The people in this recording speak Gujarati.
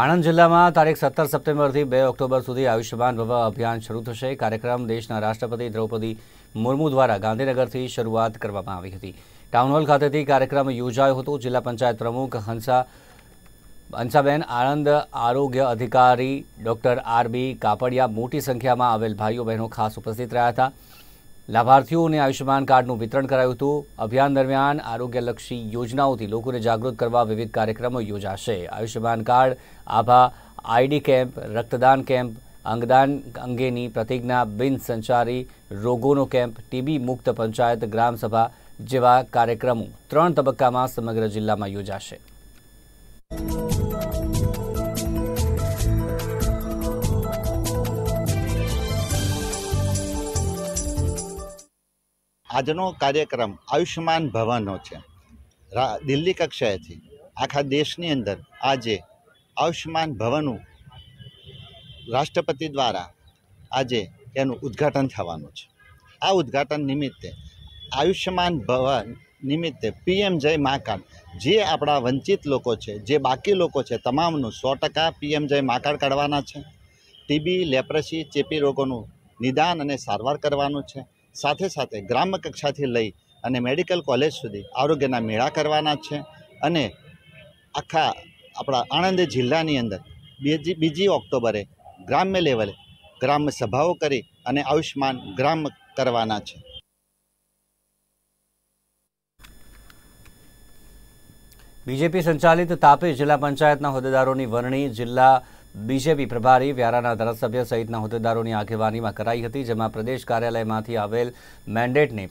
આણંદ જિલ્લામાં તારીખ સત્તર સપ્ટેમ્બરથી બે ઓક્ટોબર સુધી આયુષ્યમાન ભવ અભિયાન શરૂ થશે કાર્યક્રમ દેશના રાષ્ટ્રપતિ દ્રૌપદી મુર્મુ દ્વારા ગાંધીનગરથી શરૂઆત કરવામાં આવી હતી ટાઉનહોલ ખાતેથી કાર્યક્રમ યોજાયો હતો જિલ્લા પંચાયત પ્રમુખ હંસા હંસાબેન આણંદ આરોગ્ય અધિકારી ડોક્ટર આરબી કાપડિયા મોટી સંખ્યામાં આવેલ ભાઈઓ બહેનો ખાસ ઉપસ્થિત રહ્યા હતા લાભાર્થીઓને આયુષ્યમાન કાર્ડનું વિતરણ કરાયું હતું અભિયાન દરમિયાન આરોગ્યલક્ષી યોજનાઓથી લોકોને જાગૃત કરવા વિવિધ કાર્યક્રમો યોજાશે આયુષ્યમાન કાર્ડ આભા આઈડી કેમ્પ રક્તદાન કેમ્પ અંગદાન અંગેની પ્રતિજ્ઞા બિન સંચારી રોગોનો કેમ્પ ટીબી મુક્ત પંચાયત ગ્રામસભા જેવા કાર્યક્રમો ત્રણ તબક્કામાં સમગ્ર જિલ્લામાં યોજાશે આજનો કાર્યક્રમ આયુષ્યમાન ભવનનો છે દિલ્હી કક્ષાએથી આખા દેશની અંદર આજે આયુષ્યમાન ભવનનું રાષ્ટ્રપતિ દ્વારા આજે તેનું ઉદ્ઘાટન થવાનું છે આ ઉદ્ઘાટન નિમિત્તે આયુષ્યમાન ભવન નિમિત્તે પીએમ જય મા જે આપણા વંચિત લોકો છે જે બાકી લોકો છે તમામનું સો ટકા પીએમ જય મા કાર્ડ કાઢવાના છે ટીબી લેપ્રસી ચેપી રોગોનું નિદાન અને સારવાર કરવાનું છે સાથે સાથે ગ્રામ કક્ષાથી લઈ અને મેડિકલ કોલેજ સુધી આરોગ્યના મેળા કરવાના છે અને આખા આપણા આણંદ જિલ્લાની અંદર બીજી બીજી ઓક્ટોબરે ગ્રામ્ય લેવલે ગ્રામ્ય સભાઓ કરી અને આયુષ્યમાન ગ્રામ કરવાના છે બીજેપી સંચાલિત તાપી જિલ્લા પંચાયતના હોદ્દેદારોની વરણી જિલ્લા બીજેપી પ્રભારી વ્યારાના ધારાસભ્ય સહિતના હોદ્દેદારોની આગેવાનીમાં કરાઈ હતી જેમાં પ્રદેશ કાર્યાલયમાંથી આવેલ મેન્ડેટને